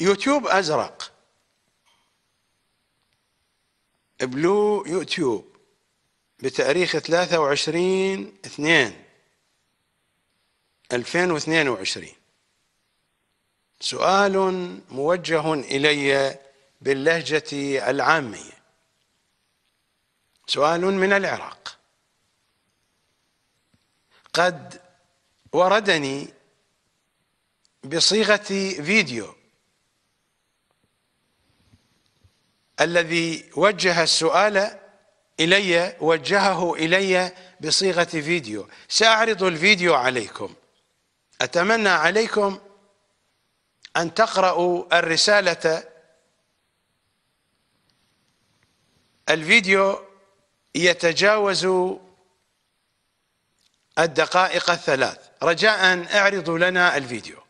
يوتيوب ازرق بلو يوتيوب بتاريخ 23 2 2022 سؤال موجه الي باللهجه العاميه سؤال من العراق قد وردني بصيغه فيديو الذي وجه السؤال إلي وجهه إلي بصيغة فيديو سأعرض الفيديو عليكم أتمنى عليكم أن تقرأوا الرسالة الفيديو يتجاوز الدقائق الثلاث رجاء اعرضوا لنا الفيديو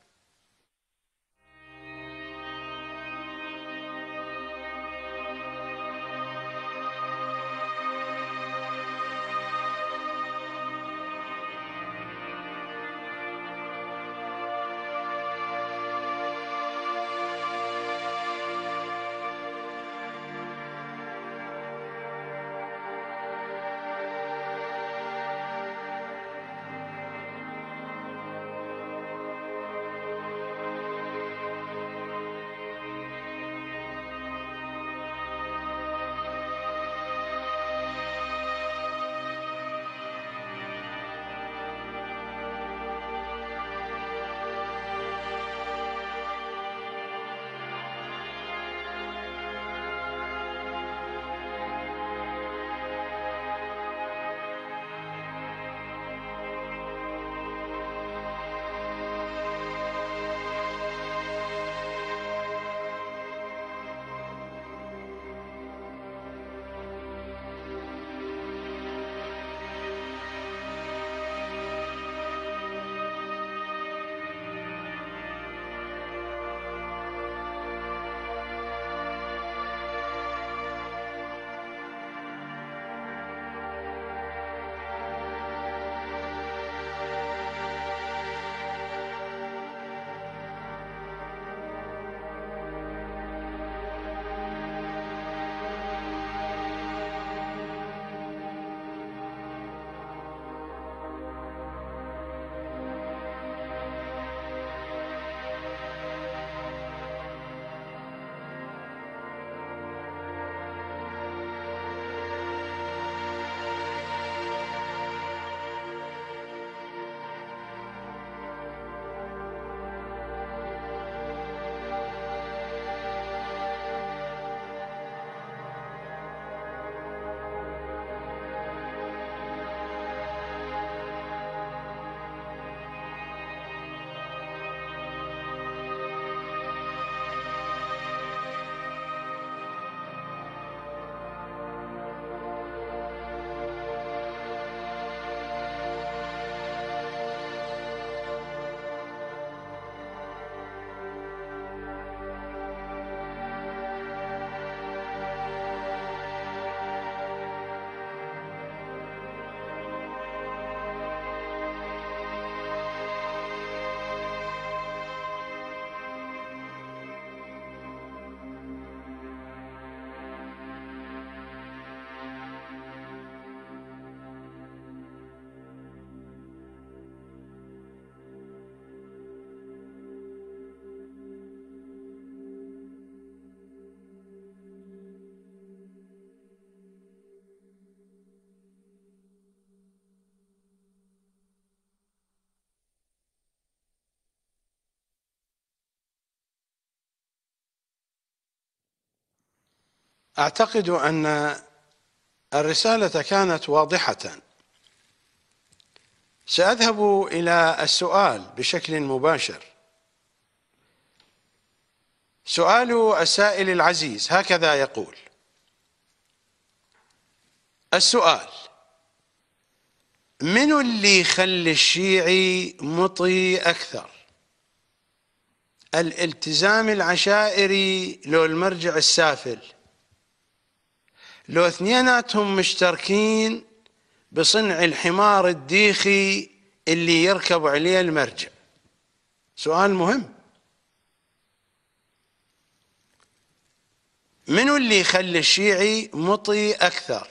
اعتقد ان الرساله كانت واضحه ساذهب الى السؤال بشكل مباشر سؤال السائل العزيز هكذا يقول السؤال من اللي يخلي الشيعي مطي اكثر الالتزام العشائري لو المرجع السافل لو اثنيناتهم مشتركين بصنع الحمار الديخي اللي يركب عليه المرجع سؤال مهم منو اللي يخلي الشيعي مطي اكثر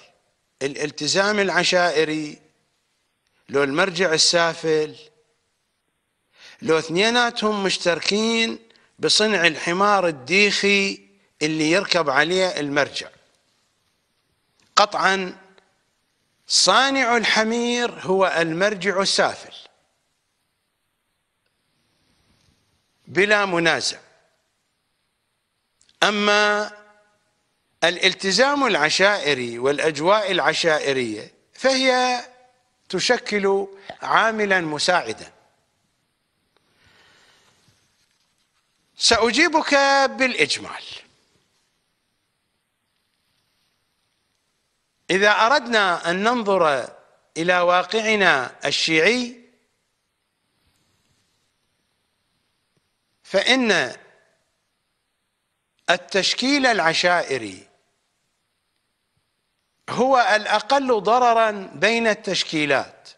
الالتزام العشائري لو المرجع السافل لو اثنيناتهم مشتركين بصنع الحمار الديخي اللي يركب عليه المرجع قطعا صانع الحمير هو المرجع السافل بلا منازع أما الالتزام العشائري والأجواء العشائرية فهي تشكل عاملا مساعدا سأجيبك بالإجمال إذا أردنا أن ننظر إلى واقعنا الشيعي فإن التشكيل العشائري هو الأقل ضررا بين التشكيلات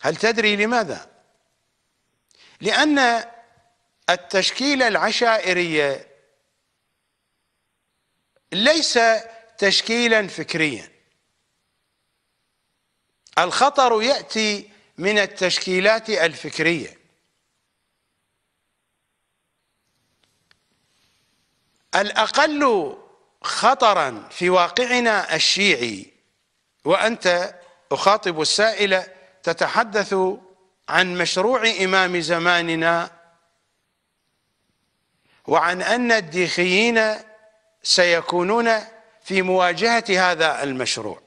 هل تدري لماذا؟ لأن التشكيلة العشائرية ليس تشكيلا فكريا الخطر يأتي من التشكيلات الفكرية الأقل خطرا في واقعنا الشيعي وأنت أخاطب السائلة تتحدث عن مشروع إمام زماننا وعن أن الديخيين سيكونون في مواجهة هذا المشروع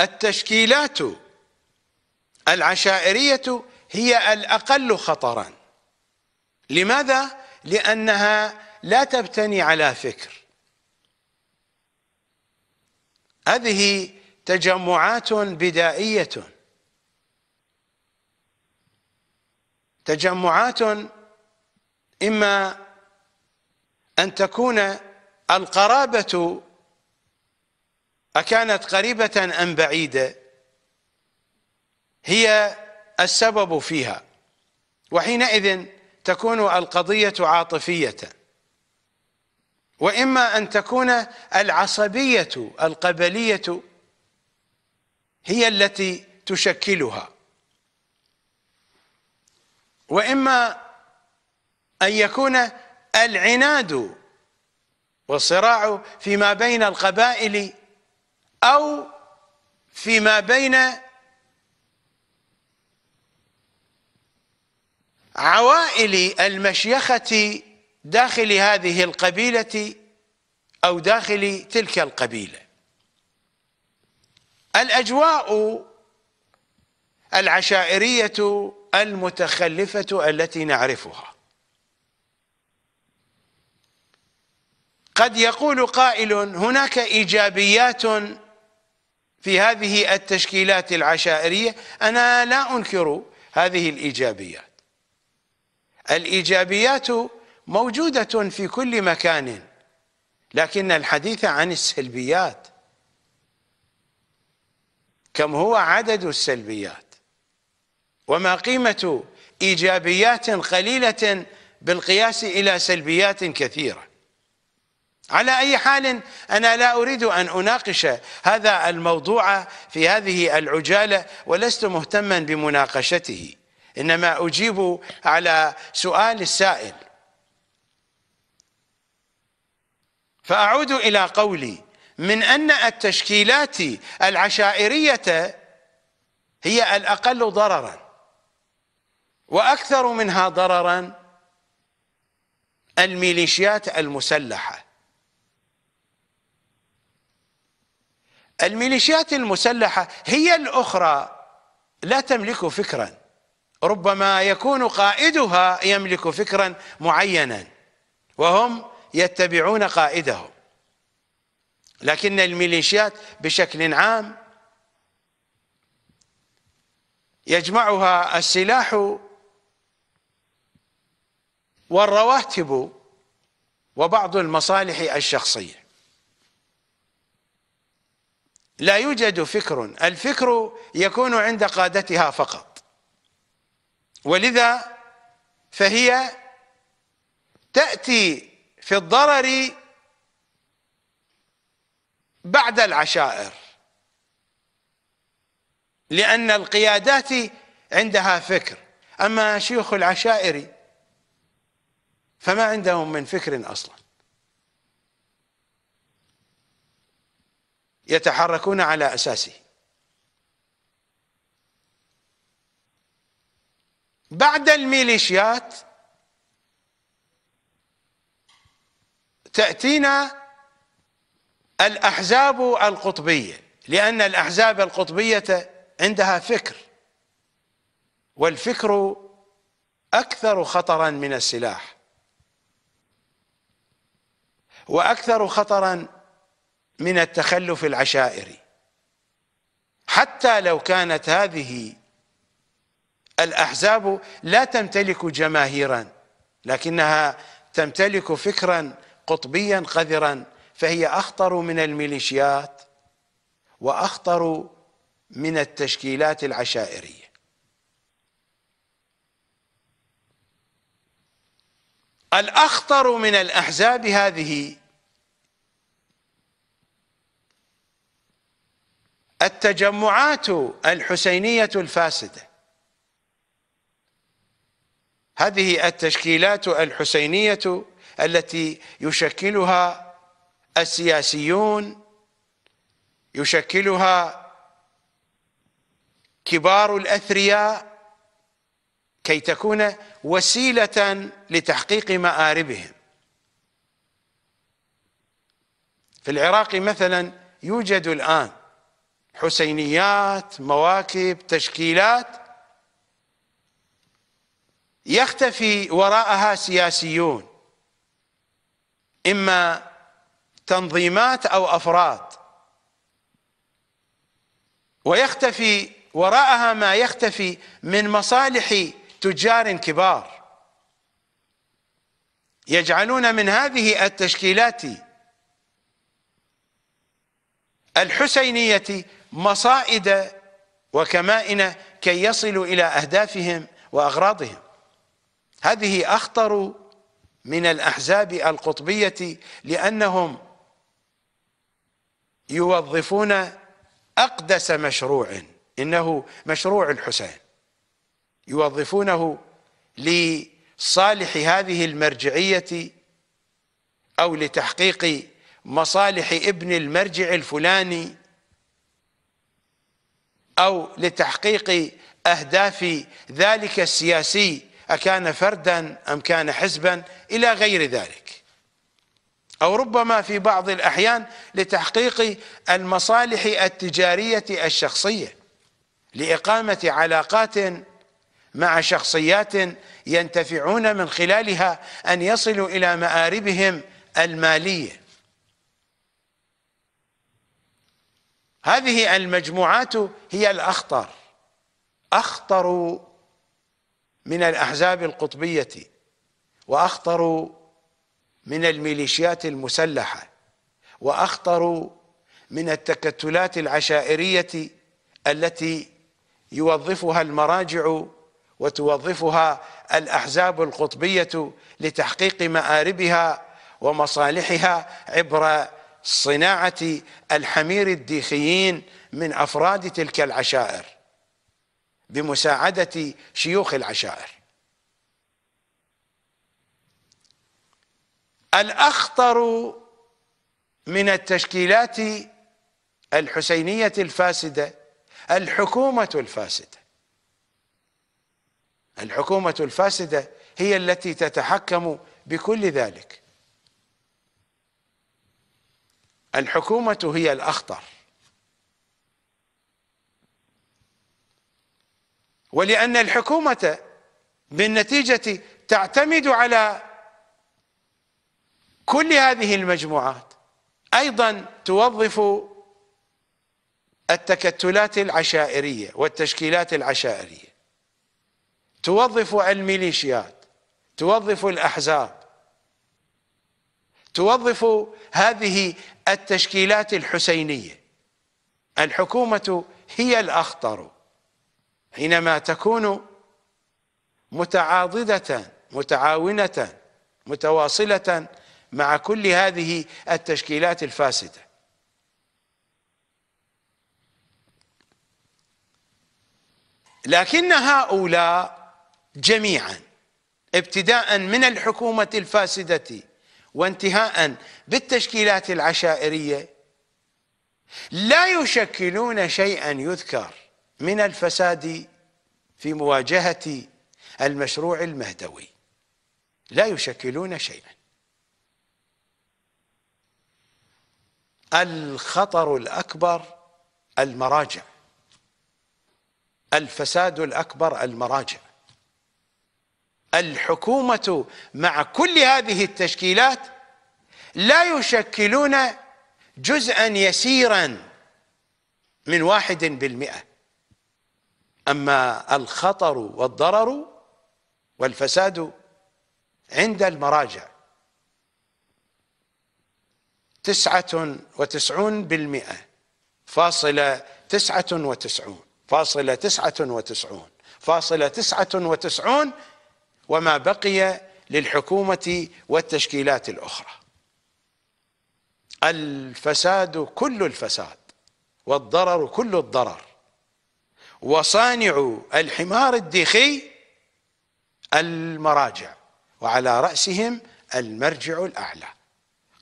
التشكيلات العشائرية هي الأقل خطرا لماذا؟ لأنها لا تبتني على فكر هذه تجمعات بدائية تجمعات إما أن تكون القرابة أكانت قريبة أم بعيدة هي السبب فيها وحينئذ تكون القضية عاطفية وإما أن تكون العصبية القبلية هي التي تشكلها وإما أن يكون العناد والصراع فيما بين القبائل أو فيما بين عوائل المشيخة داخل هذه القبيلة أو داخل تلك القبيلة الأجواء العشائرية المتخلفة التي نعرفها قد يقول قائل هناك إيجابيات في هذه التشكيلات العشائرية أنا لا أنكر هذه الإيجابيات الإيجابيات موجودة في كل مكان لكن الحديث عن السلبيات كم هو عدد السلبيات وما قيمة إيجابيات قليلة بالقياس إلى سلبيات كثيرة على أي حال أنا لا أريد أن أناقش هذا الموضوع في هذه العجالة ولست مهتما بمناقشته إنما أجيب على سؤال السائل فأعود إلى قولي من أن التشكيلات العشائرية هي الأقل ضررا وأكثر منها ضررا الميليشيات المسلحه الميليشيات المسلحة هي الأخرى لا تملك فكرا ربما يكون قائدها يملك فكرا معينا وهم يتبعون قائدهم لكن الميليشيات بشكل عام يجمعها السلاح والرواتب وبعض المصالح الشخصيه لا يوجد فكر الفكر يكون عند قادتها فقط ولذا فهي تأتي في الضرر بعد العشائر لأن القيادات عندها فكر أما شيوخ العشائر فما عندهم من فكر أصلا يتحركون على أساسه بعد الميليشيات تأتينا الأحزاب القطبية لأن الأحزاب القطبية عندها فكر والفكر أكثر خطرا من السلاح وأكثر خطرا من التخلف العشائري حتى لو كانت هذه الأحزاب لا تمتلك جماهيرا لكنها تمتلك فكرا قطبيا قذرا فهي أخطر من الميليشيات وأخطر من التشكيلات العشائرية الأخطر من الأحزاب هذه التجمعات الحسينية الفاسدة هذه التشكيلات الحسينية التي يشكلها السياسيون يشكلها كبار الأثرياء كي تكون وسيلة لتحقيق مآربهم في العراق مثلا يوجد الآن حسينيات مواكب تشكيلات يختفي وراءها سياسيون اما تنظيمات او افراد ويختفي وراءها ما يختفي من مصالح تجار كبار يجعلون من هذه التشكيلات الحسينيه مصائد وكمائن كي يصلوا إلى أهدافهم وأغراضهم هذه أخطر من الأحزاب القطبية لأنهم يوظفون أقدس مشروع إنه مشروع الحسين يوظفونه لصالح هذه المرجعية أو لتحقيق مصالح ابن المرجع الفلاني أو لتحقيق أهداف ذلك السياسي أكان فردا أم كان حزبا إلى غير ذلك أو ربما في بعض الأحيان لتحقيق المصالح التجارية الشخصية لإقامة علاقات مع شخصيات ينتفعون من خلالها أن يصلوا إلى مآربهم المالية هذه المجموعات هي الأخطر أخطر من الأحزاب القطبية وأخطر من الميليشيات المسلحة وأخطر من التكتلات العشائرية التي يوظفها المراجع وتوظفها الأحزاب القطبية لتحقيق مآربها ومصالحها عبر صناعة الحمير الديخيين من أفراد تلك العشائر بمساعدة شيوخ العشائر الأخطر من التشكيلات الحسينية الفاسدة الحكومة الفاسدة الحكومة الفاسدة هي التي تتحكم بكل ذلك الحكومة هي الأخطر ولأن الحكومة بالنتيجة تعتمد على كل هذه المجموعات أيضا توظف التكتلات العشائرية والتشكيلات العشائرية توظف الميليشيات توظف الأحزاب توظف هذه التشكيلات الحسينية الحكومة هي الأخطر حينما تكون متعاضدة متعاونة متواصلة مع كل هذه التشكيلات الفاسدة لكن هؤلاء جميعا ابتداء من الحكومة الفاسدة وانتهاء بالتشكيلات العشائريه لا يشكلون شيئا يذكر من الفساد في مواجهه المشروع المهدوي لا يشكلون شيئا الخطر الاكبر المراجع الفساد الاكبر المراجع الحكومة مع كل هذه التشكيلات لا يشكلون جزءا يسيرا من واحد بالمئة أما الخطر والضرر والفساد عند المراجع تسعة وتسعون بالمئة فاصلة تسعة وتسعون فاصلة تسعة وتسعون فاصلة تسعة وتسعون وما بقي للحكومة والتشكيلات الأخرى الفساد كل الفساد والضرر كل الضرر وصانع الحمار الديخي المراجع وعلى رأسهم المرجع الأعلى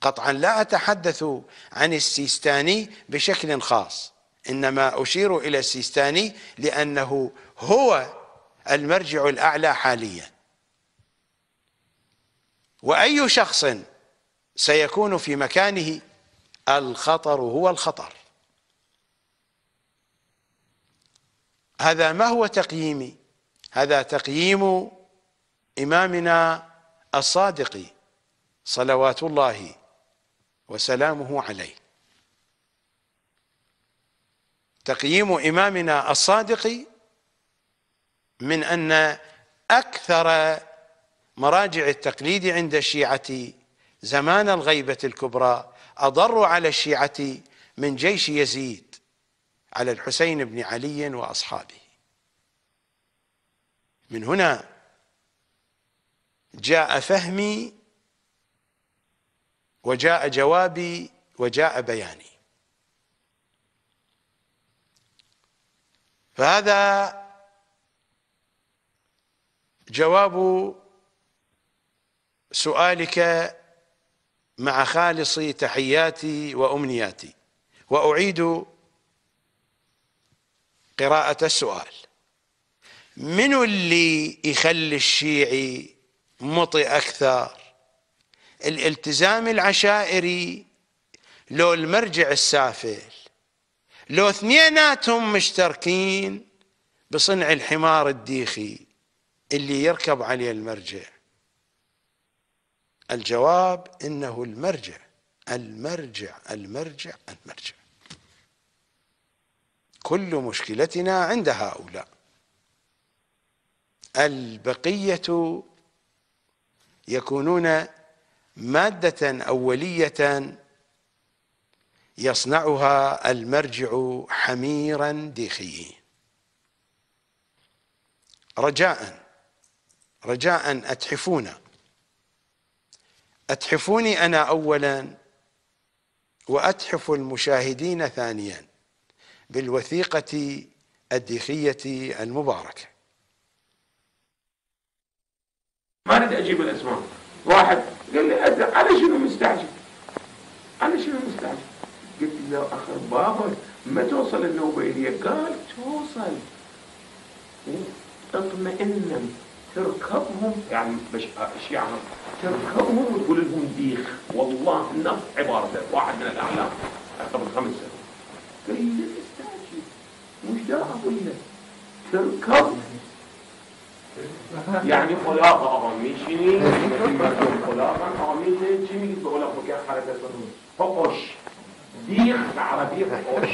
قطعا لا أتحدث عن السيستاني بشكل خاص إنما أشير إلى السيستاني لأنه هو المرجع الأعلى حالياً واي شخص سيكون في مكانه الخطر هو الخطر هذا ما هو تقييمي هذا تقييم امامنا الصادق صلوات الله وسلامه عليه تقييم امامنا الصادق من ان اكثر مراجع التقليد عند الشيعة زمان الغيبة الكبرى أضر على الشيعة من جيش يزيد على الحسين بن علي وأصحابه من هنا جاء فهمي وجاء جوابي وجاء بياني فهذا جواب سؤالك مع خالص تحياتي وأمنياتي وأعيد قراءة السؤال من اللي يخلي الشيعي مطي أكثر الالتزام العشائري لو المرجع السافل لو اثنيناتهم مشتركين بصنع الحمار الديخي اللي يركب عليه المرجع الجواب إنه المرجع المرجع المرجع المرجع كل مشكلتنا عند هؤلاء البقية يكونون مادة أولية يصنعها المرجع حميرا ديخي رجاء رجاء أتحفونا أتحفوني أنا أولا وأتحف المشاهدين ثانيا بالوثيقة الديخية المباركة ما أريد أجيب الأسماء واحد قال لي أدرك على شنو مستعجل على شنو مستعجل قلت له أخر بابا ما توصل النوبة إلي قال توصل اطمئن تركبهم يعني مش الشيعة تركبهم وتقول لهم ديخ والله نفس عبارته واحد من الاعلام قبل خمس سنوات قال لي استاذي مش ده اقول لك تركب يعني خلاقه آمیشینی مردم خلاقا آمیشینی چی میگید به خلاق بگه حرکت کنون فقش ديخ عربي فقش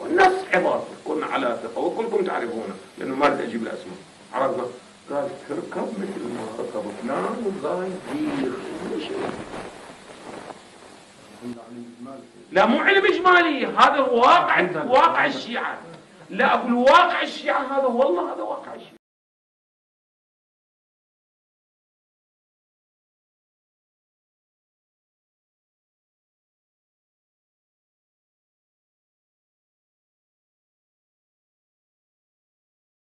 والناس عبارته كنا على ثقة وكلكم تعرفونه لأنه ما أريد أجيب الأسماء عرفنا قال تركب مثل ما ركبت نعم والله كبير لا مو علم اجمالي هذا الواقع واقع الشيعه لا اقول واقع الشيعه هذا والله هذا واقع الشيعه